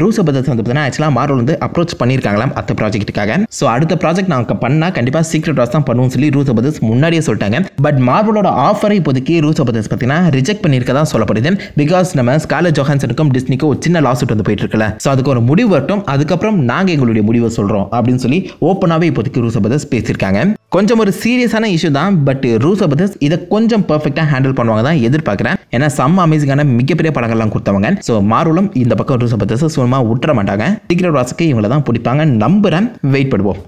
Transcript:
ரூசபதத்தை வந்து பார்த்தீங்கன்னா ஆக்சுவலாக மாரோல் வந்து அப்ரோச் பண்ணியிருக்காங்களாம் அத்த ப்ராஜெக்ட்டுக்காக ஸோ அடுத்த ப்ராஜெக்ட் நாங்கள் பண்ணால் கண்டிப்பாக சீக்ரெட் வாஸ் தான் பண்ணுவோம் சொல்லி ரூசபதஸ் முன்னாடியே சொல்லிட்டாங்க பட் மார்வலோட ஆஃபரை இப்போதைக்கு ரூசபதஸ் பார்த்தீங்கன்னா ரிஜெக்ட் பண்ணியிருக்க தான் சொல்லப்படுது பிகாஸ் நம்ம ஸ்காலர் ஜோஹான்சனுக்கும் டிஸ்னிக்கும் ஒரு சின்ன லாஸ் வந்து போயிட்டு இருக்குல்ல ஸோ அதுக்கு ஒரு முடிவு வரட்டும் அதுக்கப்புறம் நாங்கள் எங்களுடைய முடிவை சொல்கிறோம் அப்படின்னு சொல்லி ஓப்பனாகவே இப்போதைக்கு ரூசபதஸ் பேசியிருக்காங்க கொஞ்சம் ஒரு சீரியஸான இஷ்யூ தான் பட் ரூசபதஸ் இதை கொஞ்சம் பர்ஃபெக்டாக ஹேண்டில் பண்ணுவாங்க தான் எதிர்பார்க்குறேன் ஏன்னா சம் அமேசிங்கான மிகப்பெரிய படங்கள்லாம் கொடுத்தவங்க ஸோ மார்வலும் இந்த பக்கம் ரூசபதஸ் சும்மா விட்டுற மாட்டாங்க சீக்கிரம் ராசுக்கு இவங்களை தான் பிடிப்பாங்க நம்புகிறேன் வெயிட் பண்ணுவோம்